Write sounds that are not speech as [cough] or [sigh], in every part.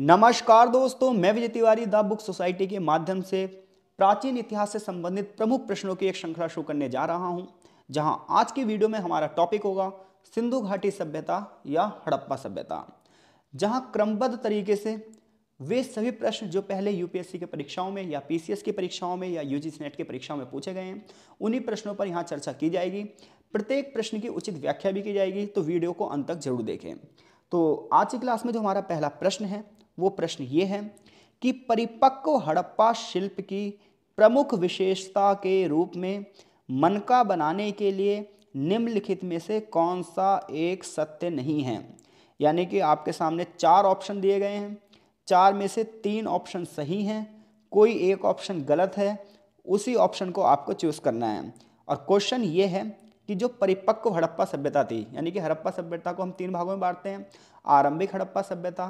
नमस्कार दोस्तों मैं Vijay Tiwari the book society के माध्यम से प्राचीन इतिहास से संबंधित प्रमुख प्रश्नों की एक श्रृंखला शुरू करने जा रहा हूं जहां आज की वीडियो में हमारा टॉपिक होगा सिंधु घाटी सभ्यता या हड़प्पा सभ्यता जहां क्रमबद्ध तरीके से वे सभी प्रश्न जो पहले यूपीएससी के परीक्षाओं में या पीसीएस की परीक्षाओं में या यूजी नेट की परीक्षाओं में पूछे गए हैं उन्हीं प्रश्नों पर यहाँ चर्चा की जाएगी प्रत्येक प्रश्न की उचित व्याख्या भी की जाएगी तो वीडियो को अंत तक जरूर देखें तो आज की क्लास में जो हमारा पहला प्रश्न है वो प्रश्न ये है कि परिपक्व हड़प्पा शिल्प की प्रमुख विशेषता के रूप में मनका बनाने के लिए निम्नलिखित में से कौन सा एक सत्य नहीं है यानी कि आपके सामने चार ऑप्शन दिए गए हैं चार में से तीन ऑप्शन सही हैं कोई एक ऑप्शन गलत है उसी ऑप्शन को आपको चूज़ करना है और क्वेश्चन ये है कि जो परिपक्व हड़प्पा सभ्यता थी यानी कि हड़प्पा सभ्यता को हम तीन भागों में बांटते हैं आरंभिक हड़प्पा सभ्यता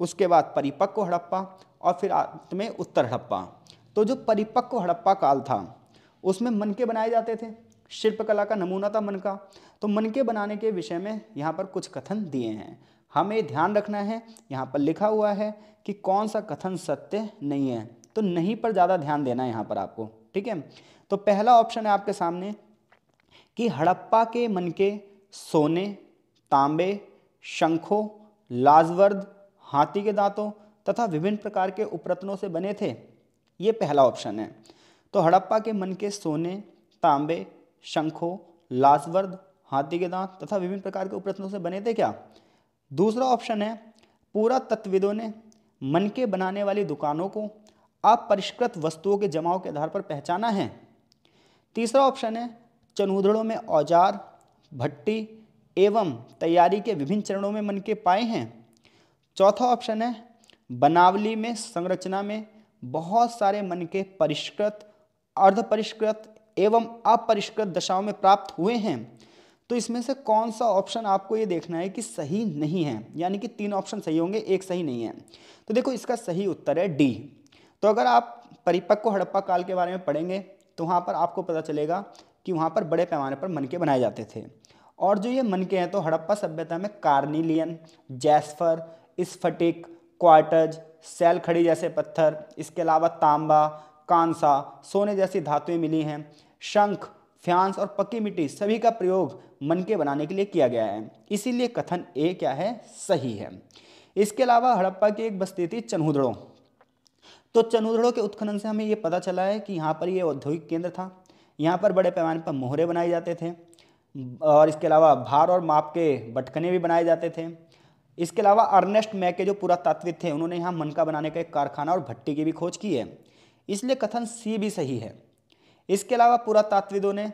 उसके बाद परिपक्व हड़प्पा और फिर अंत में उत्तर हड़प्पा तो जो परिपक्व हड़प्पा काल था उसमें मन के बनाए जाते थे शिल्पकला का नमूना था मन का तो मन के बनाने के विषय में यहाँ पर कुछ कथन दिए हैं हमें ध्यान रखना है यहाँ पर लिखा हुआ है कि कौन सा कथन सत्य नहीं है तो नहीं पर ज़्यादा ध्यान देना है यहाँ पर आपको ठीक है तो पहला ऑप्शन है आपके सामने कि हड़प्पा के मन के सोने तांबे शंखों लाजवर्द हाथी के दांतों तथा विभिन्न प्रकार के उपरत्नों से बने थे ये पहला ऑप्शन है तो हड़प्पा के मन के सोने तांबे शंखों लाजवर्द हाथी के दांत तथा विभिन्न प्रकार के उपरत्नों से बने थे क्या दूसरा ऑप्शन है पूरा तत्वविदों ने मन के बनाने वाली दुकानों को अपरिष्कृत वस्तुओं के जमाव के आधार पर पहचाना है तीसरा ऑप्शन है चनूदड़ों में औजार भट्टी एवं तैयारी के विभिन्न चरणों में मन के पाए हैं चौथा ऑप्शन है बनावली में संरचना में बहुत सारे मन के परिष्कृत अर्ध परिष्कृत एवं अपरिष्कृत दशाओं में प्राप्त हुए हैं तो इसमें से कौन सा ऑप्शन आपको ये देखना है कि सही नहीं है यानी कि तीन ऑप्शन सही होंगे एक सही नहीं है तो देखो इसका सही उत्तर है डी तो अगर आप परिपक्व हड़प्पा काल के बारे में पढ़ेंगे तो वहाँ पर आपको पता चलेगा कि वहाँ पर बड़े पैमाने पर मनके बनाए जाते थे और जो ये मनके हैं तो हड़प्पा सभ्यता में कार्निलियन जैस्फर स्फटिक क्वार्टज सेल खड़ी जैसे पत्थर इसके अलावा तांबा कांसा सोने जैसी धातुएं मिली हैं शंख फ्यांस और पक्की मिट्टी सभी का प्रयोग मन के बनाने के लिए किया गया है इसीलिए कथन ए क्या है सही है इसके अलावा हड़प्पा की एक बस्ती थी चनहुदड़ों तो चनुदड़ों के उत्खनन से हमें ये पता चला है कि यहाँ पर ये औद्योगिक केंद्र था यहाँ पर बड़े पैमाने पर मोहरे बनाए जाते थे और इसके अलावा भार और माप के बटकने भी बनाए जाते थे इसके अलावा अर्नेस्ट मै के जो पुरातात्विक थे उन्होंने यहाँ मनका बनाने का एक कारखाना और भट्टी की भी खोज की है इसलिए कथन सी भी सही है इसके अलावा पुरातात्विदों ने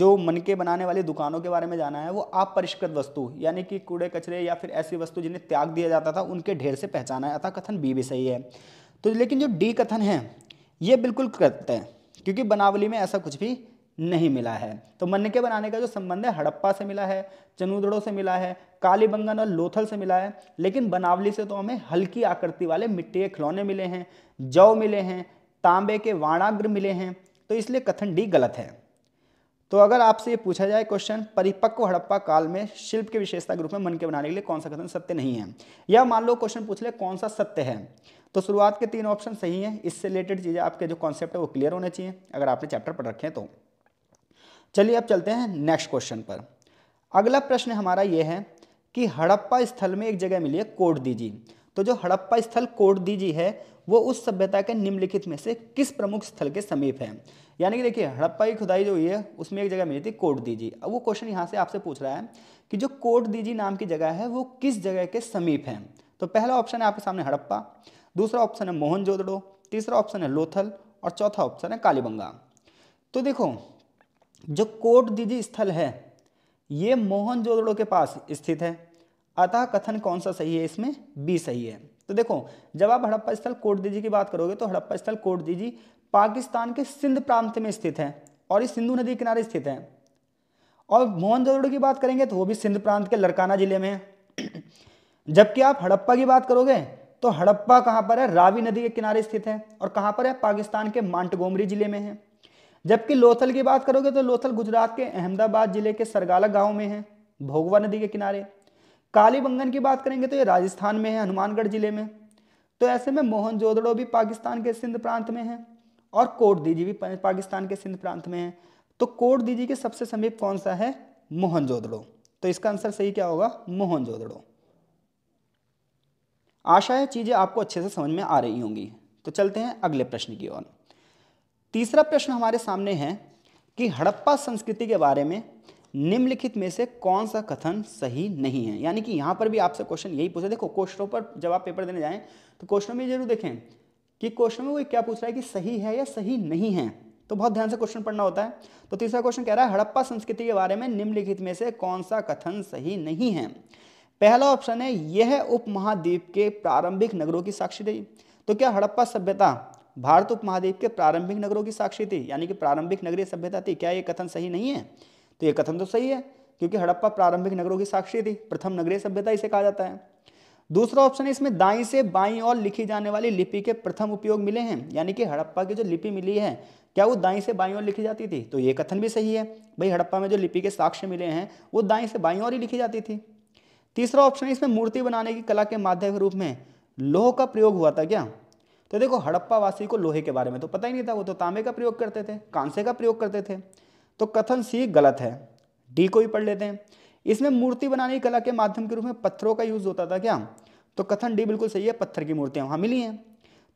जो मनके बनाने वाली दुकानों के बारे में जाना है वो अपरिष्कृत वस्तु यानी कि कूड़े कचरे या फिर ऐसी वस्तु जिन्हें त्याग दिया जाता था उनके ढेर से पहचाना है अतः कथन बी भी सही है तो लेकिन जो डी कथन है ये बिल्कुल करते है क्योंकि बनावली में ऐसा कुछ भी नहीं मिला है तो के बनाने का जो संबंध है हड़प्पा से मिला है चनूदड़ों से मिला है कालीबंगन और लोथल से मिला है लेकिन बनावली से तो हमें हल्की आकृति वाले मिट्टी के खिलौने मिले हैं जौ मिले हैं तांबे के वाणाग्र मिले हैं तो इसलिए कथन डी गलत है तो अगर आपसे ये पूछा जाए क्वेश्चन परिपक्व हड़प्पा काल में शिल्प की विशेषता के रूप में मन के बनाने के लिए कौन सा कथन सत्य नहीं है या मान लो क्वेश्चन पूछ ले कौन सा सत्य है तो शुरुआत के तीन ऑप्शन सही हैं इससे रिलेटेड चीज़ें आपके जो कॉन्सेप्ट है वो क्लियर होने चाहिए अगर आपने चैप्टर पढ़ रखे हैं तो चलिए अब चलते हैं नेक्स्ट क्वेश्चन पर अगला प्रश्न हमारा ये है कि हड़प्पा स्थल में एक जगह मिली है कोट दीजी तो जो हड़प्पा स्थल कोट दीजी है वो उस सभ्यता के निम्नलिखित में से किस प्रमुख स्थल के समीप है यानी कि देखिए हड़प्पा की खुदाई जो हुई है उसमें एक जगह मिली थी कोट दीजी अब वो क्वेश्चन यहाँ से आपसे पूछ रहा है कि जो कोट दीजी नाम की जगह है वो किस जगह के समीप है तो पहला ऑप्शन है आपके सामने हड़प्पा दूसरा ऑप्शन है मोहनजोदड़ो तीसरा ऑप्शन है लोथल और चौथा ऑप्शन है कालीबंगा तो देखो जो कोट दीदी स्थल है ये मोहन जोदड़ो के पास स्थित है अतः कथन कौन सा सही है इसमें बी सही है तो देखो जब आप हड़प्पा स्थल कोटदीजी की बात करोगे तो हड़प्पा स्थल कोटदीजी पाकिस्तान के सिंध प्रांत में स्थित है और ये सिंधु नदी किनारे स्थित है और जोदड़ो की बात करेंगे तो वो भी सिंध प्रांत के लड़काना जिले में है [clears throat] जबकि आप हड़प्पा की बात करोगे तो हड़प्पा कहां पर है रावी नदी के किनारे स्थित है और कहां पर है पाकिस्तान के मांटगोमरी जिले में है जबकि लोथल की बात करोगे तो लोथल गुजरात के अहमदाबाद जिले के सरगाला गांव में है भोगवा नदी के किनारे कालीबंगन की बात करेंगे तो ये राजस्थान में है हनुमानगढ़ जिले में तो ऐसे में मोहनजोदड़ो भी पाकिस्तान के सिंध प्रांत में है और कोट दीजी भी पाकिस्तान के सिंध प्रांत में है तो कोट दीजी के सबसे समीप कौन सा है मोहनजोदड़ो तो इसका आंसर सही क्या होगा मोहनजोदड़ो आशा है चीज़ें आपको अच्छे से समझ में आ रही होंगी तो चलते हैं अगले प्रश्न की ओर तीसरा प्रश्न हमारे सामने है कि हड़प्पा संस्कृति के बारे में निम्नलिखित में से कौन सा कथन सही नहीं है यानी कि यहाँ पर भी आपसे क्वेश्चन यही पूछा देखो क्वेश्चनों पर जब आप पेपर देने जाएं तो क्वेश्चनों में जरूर देखें कि क्वेश्चन में वो क्या पूछ रहा है कि सही है या सही नहीं है तो बहुत ध्यान से क्वेश्चन पढ़ना होता है तो तीसरा क्वेश्चन कह रहा है हड़प्पा संस्कृति के बारे में निम्नलिखित में से कौन सा कथन सही नहीं है पहला ऑप्शन है यह उपमहाद्वीप के प्रारंभिक नगरों की साक्षी रही तो क्या हड़प्पा सभ्यता भारत उपमहाद्वीप के प्रारंभिक नगरों की साक्षी थी यानी कि प्रारंभिक नगरीय सभ्यता थी क्या ये कथन सही नहीं है तो ये कथन तो सही है क्योंकि हड़प्पा प्रारंभिक नगरों की साक्षी थी प्रथम नगरीय सभ्यता इसे कहा जाता है दूसरा ऑप्शन है इसमें दाई से बाई और लिखी जाने वाली लिपि के प्रथम उपयोग मिले हैं यानी कि हड़प्पा की जो लिपि मिली है क्या वो दाई से बाई और लिखी जाती थी तो ये कथन भी सही है भाई हड़प्पा में जो लिपि के साक्ष्य मिले हैं वो दाई से बाई और ही लिखी जाती थी तीसरा ऑप्शन है इसमें मूर्ति बनाने की कला के माध्यम के रूप में लोह का प्रयोग हुआ था क्या तो देखो हड़प्पावासी को लोहे के बारे में तो पता ही नहीं था वो तो तांबे का प्रयोग करते थे कांसे का प्रयोग करते थे तो कथन सी गलत है डी को ही पढ़ लेते हैं इसमें मूर्ति बनाने की कला के माध्यम के रूप में पत्थरों का यूज होता था क्या तो कथन डी बिल्कुल सही है पत्थर की मूर्तियां वहां मिली हैं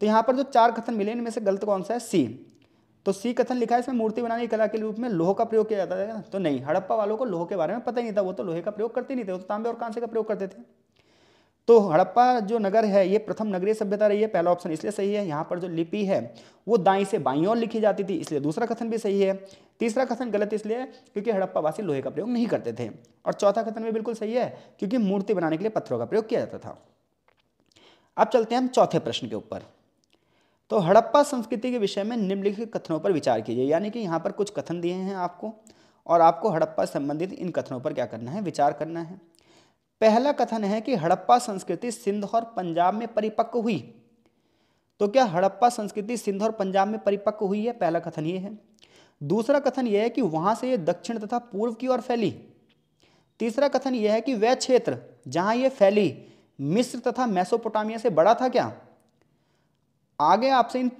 तो यहाँ पर जो चार कथन मिले इनमें से गलत कौन सा है सी तो सी कथन लिखा है इसमें मूर्ति बनाने की कला के रूप में लोह का प्रयोग किया जाता था तो नहीं हड़प्पा वालों को लोह के बारे में पता ही नहीं था वो तो लोहे का प्रयोग करते नहीं थे वो तो तांबे और कांसे का प्रयोग करते थे तो हड़प्पा जो नगर है ये प्रथम नगरीय सभ्यता रही है पहला ऑप्शन इसलिए सही है यहाँ पर जो लिपि है वो दाई से बाई और लिखी जाती थी इसलिए दूसरा कथन भी सही है तीसरा कथन गलत इसलिए क्योंकि हड़प्पावासी लोहे का प्रयोग नहीं करते थे और चौथा कथन भी बिल्कुल सही है क्योंकि मूर्ति बनाने के लिए पत्थरों का प्रयोग किया जाता था अब चलते हैं हम चौथे प्रश्न के ऊपर तो हड़प्पा संस्कृति के विषय में निम्नलिखित कथनों पर विचार कीजिए यानी कि यहाँ पर कुछ कथन दिए हैं आपको और आपको हड़प्पा संबंधित इन कथनों पर क्या करना है विचार करना है पहला कथन है कि हड़प्पा संस्कृति सिंध और पंजाब में परिपक्व हुई तो क्या हड़प्पा संस्कृति सिंध और पंजाब में परिपक्व हुई है पहला कथन ये है दूसरा कथन यह है कि वहां से यह दक्षिण तथा पूर्व की ओर फैली तीसरा कथन यह है कि वह क्षेत्र जहां यह फैली मिस्र तथा मैसोपोटामिया से बड़ा था क्या आगे आपसे इन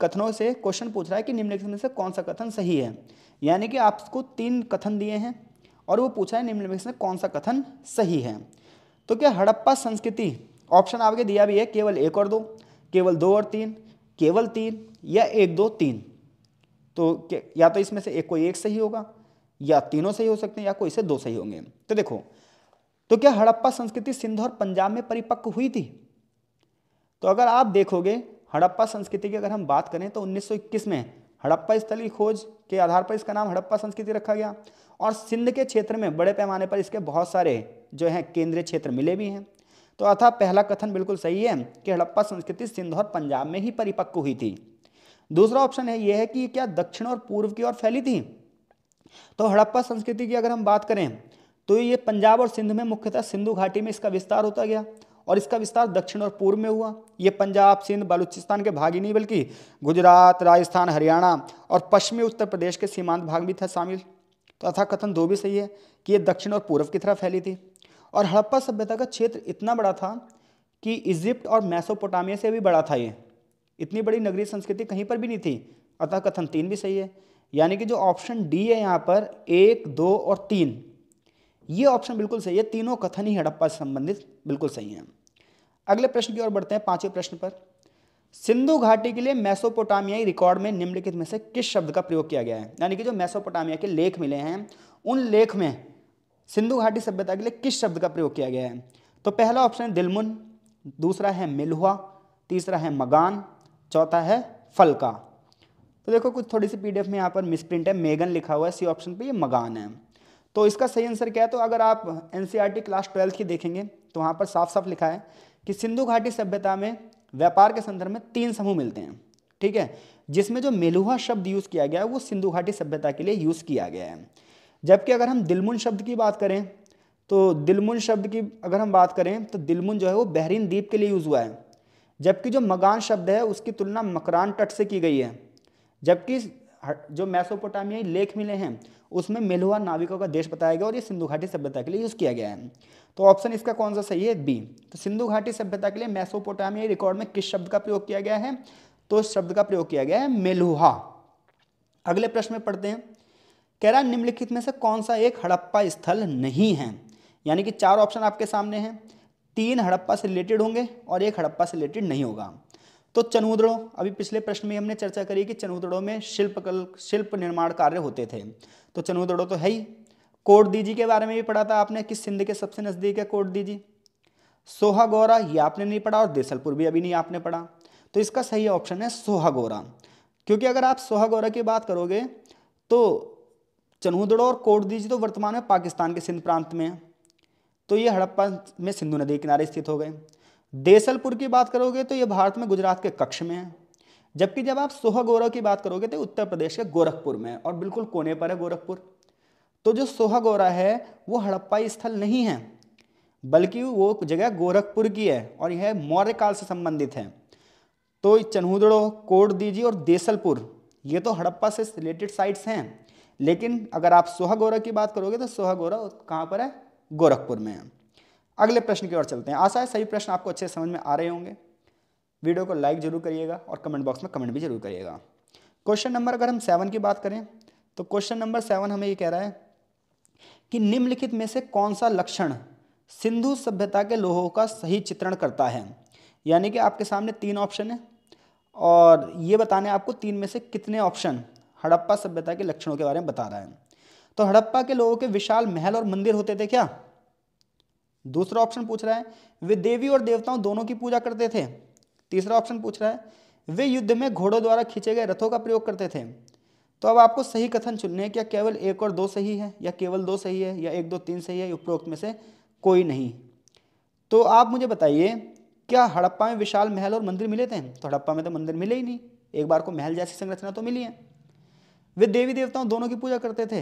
कथनों से क्वेश्चन पूछ रहा है कि निम्नलिखित में से कौन सा कथन सही है यानी कि आपको तीन कथन दिए हैं और वो पूछा है निम्नलिखित से कौन सा कथन सही है तो क्या हड़प्पा संस्कृति ऑप्शन आपके दिया भी है केवल एक और दो केवल दो और तीन केवल तीन या एक दो तीन तो या तो इसमें से एक कोई एक सही होगा या तीनों सही हो सकते हैं या कोई से दो सही होंगे तो देखो तो क्या हड़प्पा संस्कृति सिंध और पंजाब में परिपक्व हुई थी तो अगर आप देखोगे हड़प्पा संस्कृति की अगर हम बात करें तो 1921 में हड़प्पा स्थली खोज के आधार पर इसका नाम हड़प्पा संस्कृति रखा गया और सिंध के क्षेत्र में बड़े पैमाने पर इसके बहुत सारे जो हैं केंद्रीय क्षेत्र मिले भी हैं तो अतः पहला कथन बिल्कुल सही है कि हड़प्पा संस्कृति सिंध और पंजाब में ही परिपक्व हुई थी दूसरा ऑप्शन है यह है कि क्या दक्षिण और पूर्व की ओर फैली थी तो हड़प्पा संस्कृति की अगर हम बात करें तो ये पंजाब और सिंध में मुख्यतः सिंधु घाटी में इसका विस्तार होता गया और इसका विस्तार दक्षिण और पूर्व में हुआ ये पंजाब सिंध बलूचिस्तान के भाग ही नहीं बल्कि गुजरात राजस्थान हरियाणा और पश्चिमी उत्तर प्रदेश के सीमांत भाग भी था शामिल तो अथा कथन दो भी सही है कि ये दक्षिण और पूर्व की तरह फैली थी और हड़प्पा सभ्यता का क्षेत्र इतना बड़ा था कि इजिप्ट और मैसोपोटामिया से भी बड़ा था ये इतनी बड़ी नगरीय संस्कृति कहीं पर भी नहीं थी अतः कथन तीन भी सही है यानी कि जो ऑप्शन डी है यहाँ पर एक दो और तीन ये ऑप्शन बिल्कुल सही है तीनों कथन ही हड़प्पा से संबंधित बिल्कुल सही हैं अगले प्रश्न की ओर बढ़ते हैं पांचवें प्रश्न पर सिंधु घाटी के लिए मैसोपोटामियाई रिकॉर्ड में निम्नलिखित में से किस शब्द का प्रयोग किया गया है यानी कि जो मैसोपोटामिया के लेख मिले हैं उन लेख में सिंधु घाटी सभ्यता के लिए किस शब्द का प्रयोग किया गया है तो पहला ऑप्शन है दिलमुन दूसरा है मिलहुआ तीसरा है मगान चौथा है फलका तो देखो कुछ थोड़ी सी पीडीएफ में यहाँ पर मिसप्रिंट है मेगन लिखा हुआ है सी ऑप्शन पे ये मगान है तो इसका सही आंसर क्या है तो अगर आप एन क्लास ट्वेल्थ की देखेंगे तो वहाँ पर साफ साफ लिखा है कि सिंधु घाटी सभ्यता में व्यापार के संदर्भ में तीन समूह मिलते हैं ठीक है जिसमें जो मेलुहा शब्द यूज़ किया गया है वो सिंधु घाटी सभ्यता के लिए यूज़ किया गया है जबकि अगर हम दिलमुन शब्द की बात करें तो दिलमुन शब्द की अगर हम बात करें तो दिलमुन जो है वो बहरीन द्वीप के लिए यूज़ हुआ है जबकि जो मगान शब्द है उसकी तुलना मकरान तट से की गई है जबकि जो मैसोपोटामियाई लेख मिले हैं उसमें मेलुआ नाविकों का देश बताया गया और ये सिंधु घाटी सभ्यता के लिए यूज़ किया गया है तो ऑप्शन इसका कौन सा सही है बी तो सिंधु घाटी सभ्यता के लिए मैसोपोटामियाई रिकॉर्ड में किस शब्द का प्रयोग किया गया है तो शब्द का प्रयोग किया गया है मेलुहा अगले प्रश्न में पढ़ते हैं कह रहा निम्नलिखित में से कौन सा एक हड़प्पा स्थल नहीं है यानी कि चार ऑप्शन आपके सामने हैं तीन हड़प्पा से रिलेटेड होंगे और एक हड़प्पा से रिलेटेड नहीं होगा तो चनहुदड़ों अभी पिछले प्रश्न में हमने चर्चा करी कि चनहुदड़ों में शिल्पकल शिल्प निर्माण कार्य होते थे तो चनहुदड़ों तो है ही कोटदीजी के बारे में भी पढ़ा था आपने कि सिंध के सबसे नज़दीक है कोटदीजी सोहागोरा ये आपने नहीं पढ़ा और देसलपुर भी अभी नहीं आपने पढ़ा तो इसका सही ऑप्शन है सोहागोरा क्योंकि अगर आप सोहागोरा की बात करोगे तो चनहुदड़ो और कोटदीजी तो वर्तमान में पाकिस्तान के सिंध प्रांत में है तो ये हड़प्पा में सिंधु नदी के किनारे स्थित हो गए देसलपुर की बात करोगे तो ये भारत में गुजरात के कक्ष में है जबकि जब आप सोहा गौरव की बात करोगे तो उत्तर प्रदेश के गोरखपुर में है और बिल्कुल कोने पर है गोरखपुर तो जो सोहागोरा है वो हड़प्पा स्थल नहीं है बल्कि वो जगह गोरखपुर की है और यह मौर्य काल से संबंधित है तो चन्हुदड़ो कोट दीजिए और देसलपुर ये तो हड़प्पा से रिलेटेड साइट्स हैं लेकिन अगर आप सोहागोरा की बात करोगे तो सोहागोरा कहाँ पर है गोरखपुर में है अगले प्रश्न की ओर चलते हैं आशा है सभी प्रश्न आपको अच्छे समझ में आ रहे होंगे वीडियो को लाइक जरूर करिएगा और कमेंट बॉक्स में कमेंट भी जरूर करिएगा क्वेश्चन नंबर अगर हम सेवन की बात करें तो क्वेश्चन नंबर सेवन हमें ये कह रहा है कि निम्नलिखित में से कौन सा लक्षण सिंधु सभ्यता के लोहों का सही चित्रण करता है यानी कि आपके सामने तीन ऑप्शन है और ये बताने आपको तीन में से कितने ऑप्शन हड़प्पा सभ्यता के लक्षणों के बारे में बता रहा है तो हड़प्पा के लोगों के विशाल महल और मंदिर होते थे क्या दूसरा ऑप्शन पूछ रहा है वे देवी और देवताओं दोनों की पूजा करते थे तीसरा ऑप्शन पूछ रहा है वे युद्ध में घोड़ों द्वारा खींचे गए रथों का प्रयोग करते थे तो अब आपको सही कथन चुनने क्या केवल एक और दो सही है या केवल दो सही है या एक दो तीन सही है उपरोक्त में से कोई नहीं तो आप मुझे बताइए क्या हड़प्पा में विशाल महल और मंदिर मिले थे तो हड़प्पा में तो मंदिर मिले ही नहीं एक बार को महल जैसी संरचना तो मिली है वे देवी देवताओं दोनों की पूजा करते थे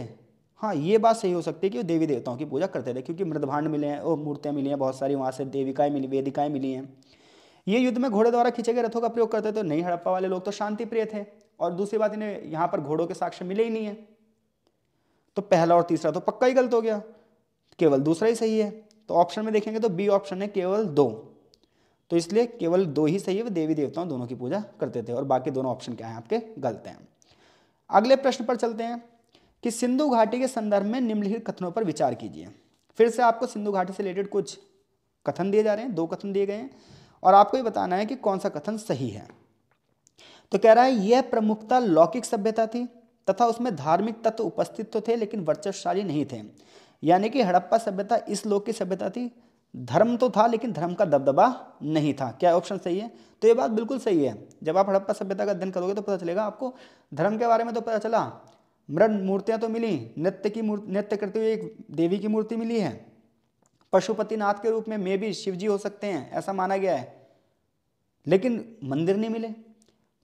हाँ ये बात सही हो सकती है कि वो देवी देवताओं की पूजा करते रहे क्योंकि मृदभांड मिले हैं और मूर्तियाँ मिली हैं बहुत सारी वहाँ से देविकाएँ मिली वेदिकाएँ मिली हैं ये युद्ध में घोड़े द्वारा खींचे गए रथों का प्रयोग करते थे नहीं हड़प्पा वाले लोग तो शांति प्रिय थे और दूसरी बात इन्हें यहाँ पर घोड़ों के साक्ष्य मिले ही नहीं है तो पहला और तीसरा तो पक्का ही गलत हो गया केवल दूसरा ही सही है तो ऑप्शन में देखेंगे तो बी ऑप्शन है केवल दो तो इसलिए केवल दो ही सही है वो देवी देवताओं दोनों की पूजा करते थे और बाकी दोनों ऑप्शन क्या हैं आपके गलत हैं अगले प्रश्न पर चलते हैं कि सिंधु घाटी के संदर्भ में निम्नलिखित कथनों पर विचार कीजिए फिर से आपको सिंधु घाटी से रिलेटेड कुछ कथन दिए जा रहे हैं दो कथन दिए गए हैं और आपको ये बताना है कि कौन सा कथन सही है तो कह रहा है यह प्रमुखता लौकिक सभ्यता थी तथा उसमें धार्मिक तत्व उपस्थित तो थे लेकिन वर्चस्वशाली नहीं थे यानी कि हड़प्पा सभ्यता इस लोक की सभ्यता थी धर्म तो था लेकिन धर्म का दबदबा नहीं था क्या ऑप्शन सही है तो ये बात बिल्कुल सही है जब आप हड़प्पा सभ्यता का अध्ययन करोगे तो पता चलेगा आपको धर्म के बारे में तो पता चला मृण मूर्तियाँ तो मिली नृत्य की मूर्ति नृत्य करते हुए एक देवी की मूर्ति मिली है पशुपतिनाथ के रूप में मे भी शिवजी हो सकते हैं ऐसा माना गया है लेकिन मंदिर नहीं मिले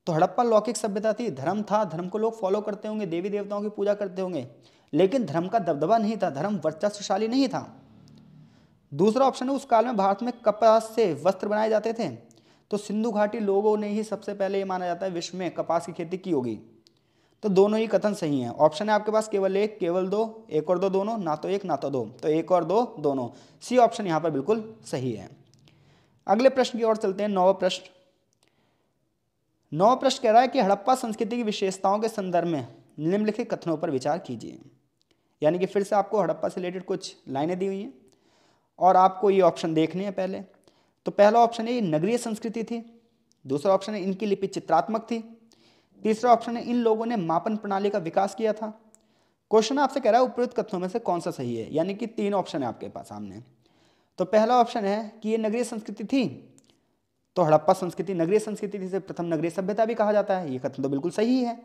तो हड़प्पा लौकिक सभ्यता थी धर्म था धर्म को लोग फॉलो करते होंगे देवी देवताओं की पूजा करते होंगे लेकिन धर्म का दबदबा नहीं था धर्म वर्चस्वशाली नहीं था दूसरा ऑप्शन है उस काल में भारत में कपास से वस्त्र बनाए जाते थे तो सिंधु घाटी लोगों ने ही सबसे पहले ये माना जाता है विश्व में कपास की खेती की होगी तो दोनों ही कथन सही हैं ऑप्शन है आपके पास केवल एक केवल दो एक और दो दोनों ना तो एक ना तो दो तो एक और दो दोनों सी ऑप्शन यहाँ पर बिल्कुल सही है अगले प्रश्न की ओर चलते हैं नौवा प्रश्न नौवा प्रश्न कह रहा है कि हड़प्पा संस्कृति की विशेषताओं के संदर्भ में निम्नलिखित कथनों पर विचार कीजिए यानी कि फिर से आपको हड़प्पा से रिलेटेड कुछ लाइनें दी हुई हैं और आपको ये ऑप्शन देखने हैं पहले तो पहला ऑप्शन है ये नगरीय संस्कृति थी दूसरा ऑप्शन है इनकी लिपि चित्रात्मक थी तीसरा ऑप्शन है इन लोगों ने मापन प्रणाली का विकास किया था क्वेश्चन आपसे कह रहा है उपयुक्त कथनों में से कौन सा सही है यानी कि तीन ऑप्शन है आपके पास सामने तो पहला ऑप्शन है कि ये नगरीय संस्कृति थी तो हड़प्पा संस्कृति नगरीय संस्कृति थी प्रथम नगरीय सभ्यता भी कहा जाता है ये कथन तो बिल्कुल सही है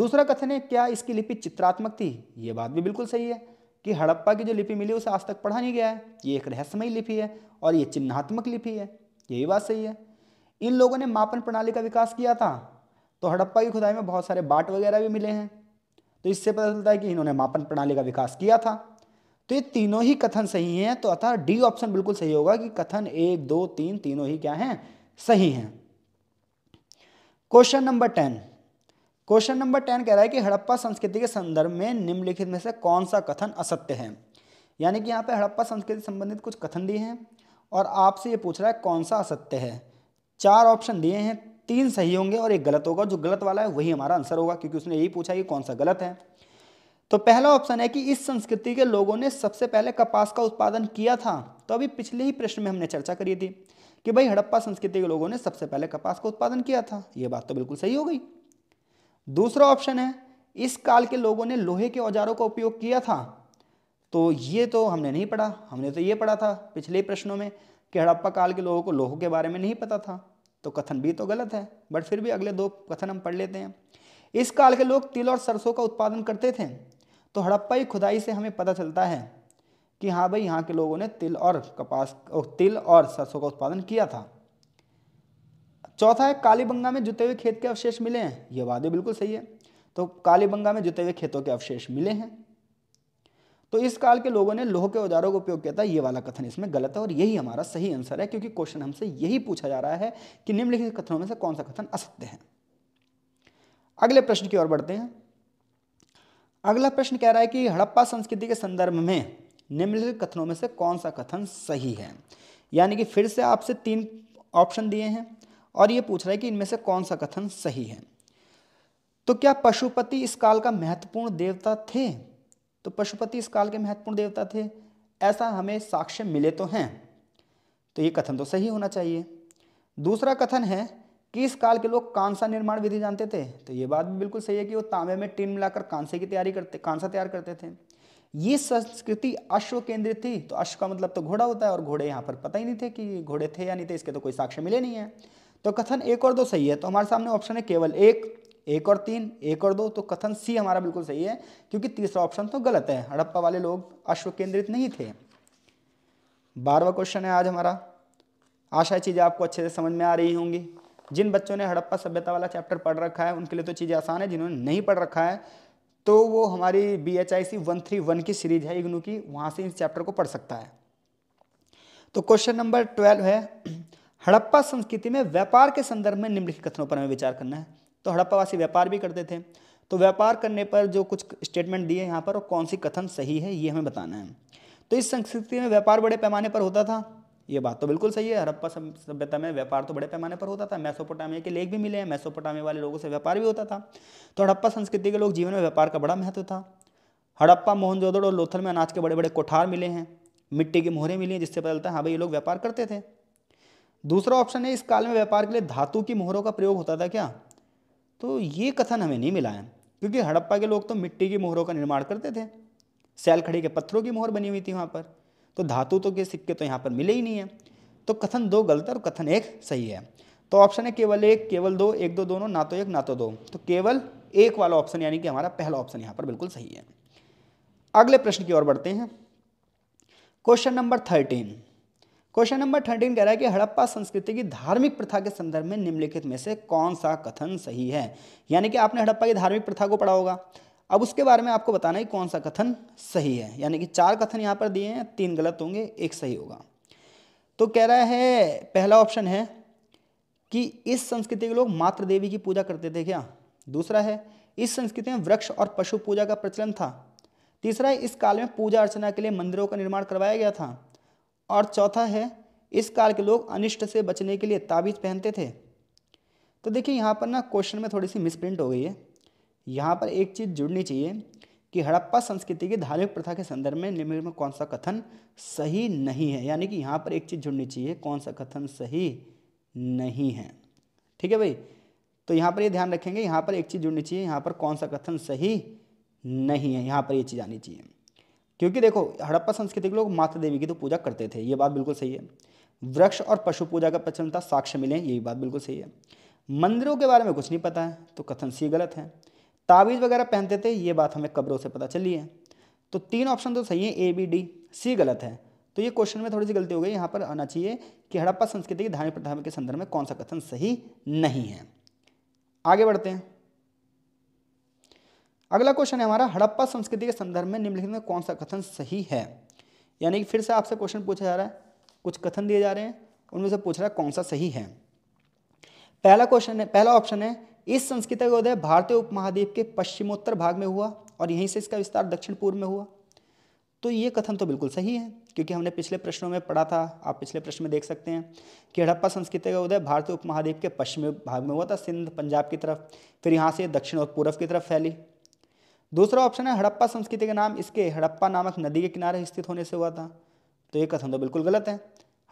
दूसरा कथन है क्या इसकी लिपि चित्रात्मक थी ये बात भी बिल्कुल सही है कि हड़प्पा की जो लिपि मिली उसे आज तक पढ़ा नहीं गया है ये एक रहस्यमयी लिपि है और ये चिन्हात्मक लिपि है यही बात सही है इन लोगों ने मापन प्रणाली का विकास किया था तो हड़प्पा की खुदाई में बहुत सारे बाट वगैरह भी मिले हैं तो इससे पता चलता है कि इन्होंने मापन प्रणाली का विकास किया था तो ये तीनों ही कथन सही हैं तो अतः डी ऑप्शन बिल्कुल सही होगा कि कथन एक दो तीन तीनों ही क्या हैं सही हैं question number ten question number ten कह रहा है कि हड़प्पा संस्कृति के संदर्भ में निम्नलिखित में से कौन सा कथन असत्य है यानी कि यहाँ पे हड़प्पा संस्कृति संबंधित कुछ कथन दिए हैं और आपसे ये पूछ रहा है कौन सा असत्य है चार ऑप्शन दिए हैं तीन सही होंगे और एक गलत होगा जो गलत वाला है वही हमारा आंसर होगा क्योंकि उसने यही पूछा कि कौन सा गलत है तो पहला ऑप्शन है कि इस संस्कृति के लोगों ने सबसे पहले कपास का उत्पादन किया था तो अभी पिछले ही प्रश्न में हमने चर्चा करी थी कि भाई हड़प्पा संस्कृति के लोगों ने सबसे पहले कपास का उत्पादन किया था ये बात तो बिल्कुल सही हो गई दूसरा ऑप्शन है इस काल के लोगों ने लोहे के औजारों का उपयोग किया था तो ये तो हमने नहीं पढ़ा हमने तो ये पढ़ा था पिछले प्रश्नों में कि हड़प्पा काल के लोगों को लोहों के बारे में नहीं पता था तो कथन भी तो गलत है बट फिर भी अगले दो कथन हम पढ़ लेते हैं इस काल के लोग तिल और सरसों का उत्पादन करते थे तो हड़प्पाई खुदाई से हमें पता चलता है कि हाँ भाई यहाँ के लोगों ने तिल और कपास तिल और सरसों का उत्पादन किया था चौथा है कालीबंगा में जुते हुए खेत के अवशेष मिले हैं ये वादे बिल्कुल सही है तो कालीबंगा में जुते हुए खेतों के अवशेष मिले हैं तो इस काल के लोगों ने लोह के औजारों का उपयोग किया था ये वाला कथन इसमें गलत है और यही हमारा सही आंसर है क्योंकि क्वेश्चन हमसे यही पूछा जा रहा है कि निम्नलिखित कथनों में से कौन सा कथन असत्य है अगले प्रश्न की ओर बढ़ते हैं अगला प्रश्न कह रहा है कि हड़प्पा संस्कृति के संदर्भ में निम्नलिखित कथनों में से कौन सा कथन सही है यानी कि फिर से आपसे तीन ऑप्शन दिए हैं और ये पूछ रहा है कि इनमें से कौन सा कथन सही है तो क्या पशुपति इस काल का महत्वपूर्ण देवता थे तो पशुपति इस काल के महत्वपूर्ण देवता थे ऐसा हमें साक्ष्य मिले तो हैं तो ये कथन तो सही होना चाहिए दूसरा कथन है कि इस काल के लोग कांसा निर्माण विधि जानते थे तो ये बात भी बिल्कुल सही है कि वो तांबे में टीन मिलाकर कांसे की तैयारी करते कांसा तैयार करते थे ये संस्कृति अश्व केंद्रित थी तो अश्व का मतलब तो घोड़ा होता है और घोड़े यहाँ पर पता ही नहीं थे कि घोड़े थे या नहीं थे इसके तो कोई साक्ष्य मिले नहीं है तो कथन एक और दो सही है तो हमारे सामने ऑप्शन है केवल एक एक और तीन एक और दो तो कथन सी हमारा बिल्कुल सही है क्योंकि तीसरा ऑप्शन तो गलत है हड़प्पा वाले लोग अश्व केंद्रित नहीं थे बारहवा क्वेश्चन है आज हमारा आशा चीज़ें आपको अच्छे से समझ में आ रही होंगी जिन बच्चों ने हड़प्पा सभ्यता वाला चैप्टर पढ़ रखा है उनके लिए तो चीज़ें आसान है जिन्होंने नहीं पढ़ रखा है तो वो हमारी B H I C one three one की सीरीज है इग्नू की वहाँ से इस चैप्टर को पढ़ सकता है तो क्वेश्चन नंबर ट्वेल्व है हड़प्पा संस्कृति में व्यापार के संदर्भ में निम्नलिखित कथनों पर हमें विचार करना है तो हड़प्पावासी व्यापार भी करते थे तो व्यापार करने पर जो कुछ स्टेटमेंट दिए यहाँ पर और कौन सी कथन सही है ये हमें बताना है तो इस संस्कृति में व्यापार बड़े पैमाने पर होता था ये बात तो बिल्कुल सही है हड़प्पा सभ्यता में व्यापार तो बड़े पैमाने पर होता था मैसोपोटामिया के लेख भी मिले हैं मैसोपोटामिया वाले लोगों से व्यापार भी होता था तो हड़प्पा संस्कृति के लोग जीवन में व्यापार का बड़ा महत्व था हड़प्पा मोहनजोदड़ और लोथल में अनाज के बड़े बड़े कोठार मिले हैं मिट्टी की मोहरें मिली हैं जिससे पता चलता है हाँ भाई ये लोग व्यापार करते थे दूसरा ऑप्शन है इस काल में व्यापार के लिए धातु की मोहरों का प्रयोग होता था क्या तो ये कथन हमें नहीं मिला है क्योंकि हड़प्पा के लोग तो मिट्टी की मोहरों का निर्माण करते थे सैल खड़ी के पत्थरों की मोहर बनी हुई थी वहाँ पर तो धातु तो के सिक्के तो यहाँ पर मिले ही नहीं है तो कथन दो गलत है और कथन एक सही है तो ऑप्शन है केवल एक केवल दो एक दो दोनों ना तो एक ना तो दो तो केवल एक वाला ऑप्शन यानी कि हमारा पहला ऑप्शन यहाँ पर बिल्कुल सही है अगले प्रश्न की ओर बढ़ते हैं question number thirteen question number thirteen कह रहा है कि हड़प्पा संस्कृति की धार्मिक प्रथा के संदर्भ में निम्नलिखित में से कौन सा कथन सही है यानी कि आपने हड़प्पा की धार्मिक प्रथा को पढ़ा होगा अब उसके बारे में आपको बताना है कौन सा कथन सही है यानी कि चार कथन यहाँ पर दिए हैं तीन गलत होंगे एक सही होगा तो कह रहा है पहला ऑप्शन है कि इस संस्कृति के लोग मात्र देवी की पूजा करते थे क्या दूसरा है इस संस्कृति में वृक्ष और पशु पूजा का प्रचलन था तीसरा है इस काल में पूजा अर्चना के लिए मंदिरों का निर्माण करवाया गया था और चौथा है इस काल के लोग अनिष्ट से बचने के लिए ताबीज पहनते थे तो देखिए यहाँ पर ना क्वेश्चन में थोड़ी सी मिसप्रिंट हो गई है यहाँ पर एक चीज़ जुड़नी चाहिए कि हड़प्पा संस्कृति की धार्मिक प्रथा के संदर्भ में निम्न में कौन सा कथन सही नहीं है यानी कि यहाँ पर एक चीज़ जुड़नी चाहिए कौन सा कथन सही नहीं है ठीक है भाई तो यहाँ पर ये यह ध्यान रखेंगे यहाँ पर एक चीज़ जुड़नी चाहिए यहाँ पर कौन सा कथन सही नहीं है यहाँ पर ये यह चीज़ आनी चाहिए क्योंकि देखो हड़प्पा संस्कृति के लोग माता देवी की तो पूजा करते थे ये बात बिल्कुल सही है वृक्ष और पशु पूजा का प्रचलन था साक्ष्य मिले ये बात बिल्कुल सही है मंदिरों के बारे में कुछ नहीं पता है तो कथन सी गलत है ताबीज़ वगैरह पहनते थे ये बात हमें कब्रों से पता चली है तो तीन ऑप्शन तो सही है ए बी डी सी गलत है तो ये क्वेश्चन में थोड़ी सी गलती हो गई यहाँ पर आना चाहिए कि हड़प्पा संस्कृति की धार्मिक प्रथा के संदर्भ में कौन सा कथन सही नहीं है आगे बढ़ते हैं अगला क्वेश्चन है हमारा हड़प्पा संस्कृति के संदर्भ में निम्नलिखित में कौन सा कथन सही है यानी कि फिर से आपसे क्वेश्चन पूछा जा रहा है कुछ कथन दिए जा रहे हैं उनमें से पूछ रहा है कौन सा सही है पहला क्वेश्चन है पहला ऑप्शन है इस संस्कृति का उदय भारतीय उपमहाद्वीप के पश्चिमोत्तर भाग में हुआ और यहीं से इसका विस्तार दक्षिण पूर्व में हुआ तो ये कथन तो बिल्कुल सही है क्योंकि हमने पिछले प्रश्नों में पढ़ा था आप पिछले प्रश्न में देख सकते हैं कि हड़प्पा संस्कृति का उदय भारतीय उपमहाद्वीप के पश्चिमी भाग में हुआ था सिंध पंजाब की तरफ फिर यहाँ से दक्षिण और पूर्व की तरफ फैली दूसरा ऑप्शन है हड़प्पा संस्कृति का नाम इसके हड़प्पा नामक नदी के किनारे स्थित होने से हुआ था तो ये कथन तो बिल्कुल गलत है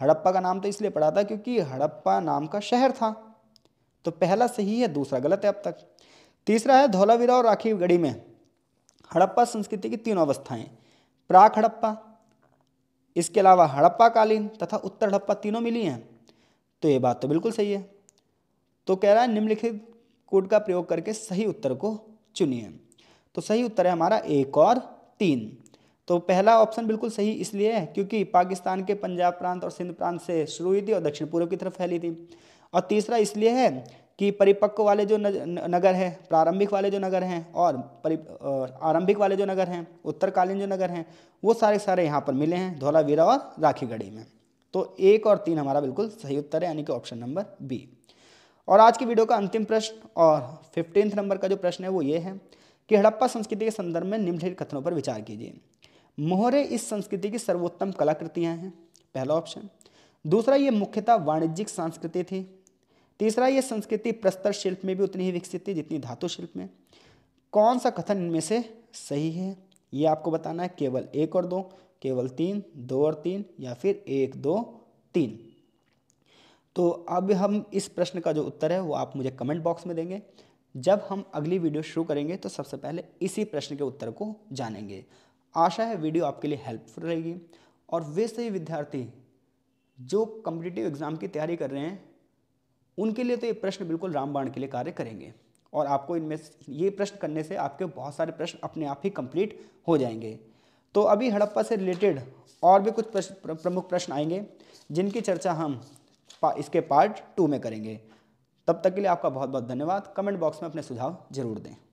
हड़प्पा का नाम तो इसलिए पड़ा था क्योंकि हड़प्पा नाम का शहर था तो पहला सही है दूसरा गलत है अब तक तीसरा है धौलावीरा और राखीगढ़ी गढ़ी में हड़प्पा संस्कृति की तीनों अवस्थाएं प्राक हड़प्पा इसके अलावा हड़प्पा कालीन तथा उत्तर हड़प्पा तीनों मिली हैं तो ये बात तो बिल्कुल सही है तो कह रहा है निम्नलिखित कोड का प्रयोग करके सही उत्तर को चुनिए तो सही उत्तर है हमारा एक और तीन तो पहला ऑप्शन बिल्कुल सही इसलिए है क्योंकि पाकिस्तान के पंजाब प्रांत और सिंध प्रांत से शुरू हुई थी और दक्षिण पूर्व की तरफ फैली थी और तीसरा इसलिए है कि परिपक्व वाले जो नगर हैं प्रारंभिक वाले जो नगर हैं और परि आरंभिक वाले जो नगर हैं उत्तरकालीन जो नगर हैं वो सारे सारे यहाँ पर मिले हैं धौलावीरा और राखीगढ़ी में तो एक और तीन हमारा बिल्कुल सही उत्तर है यानी कि ऑप्शन नंबर बी और आज की वीडियो का अंतिम प्रश्न और फिफ्टींथ नंबर का जो प्रश्न है वो ये है कि हड़प्पा संस्कृति के संदर्भ में निम्नलिखित कथनों पर विचार कीजिए मोहरे इस संस्कृति की सर्वोत्तम कलाकृतियाँ हैं पहला ऑप्शन दूसरा ये मुख्यतः वाणिज्यिक संस्कृति थी तीसरा ये संस्कृति प्रस्तर शिल्प में भी उतनी ही विकसित थी जितनी धातु शिल्प में कौन सा कथन इनमें से सही है ये आपको बताना है केवल एक और दो केवल तीन दो और तीन या फिर एक दो तीन तो अब हम इस प्रश्न का जो उत्तर है वो आप मुझे कमेंट बॉक्स में देंगे जब हम अगली वीडियो शुरू करेंगे तो सबसे पहले इसी प्रश्न के उत्तर को जानेंगे आशा है वीडियो आपके लिए हेल्पफुल रहेगी और वे सभी विद्यार्थी जो कम्पिटिटिव एग्ज़ाम की तैयारी कर रहे हैं उनके लिए तो ये प्रश्न बिल्कुल रामबाण के लिए कार्य करेंगे और आपको इनमें ये प्रश्न करने से आपके बहुत सारे प्रश्न अपने आप ही कंप्लीट हो जाएंगे तो अभी हड़प्पा से रिलेटेड और भी कुछ प्रश्न, प्रमुख प्रश्न आएंगे जिनकी चर्चा हम इसके पार्ट टू में करेंगे तब तक के लिए आपका बहुत बहुत धन्यवाद कमेंट बॉक्स में अपने सुझाव जरूर दें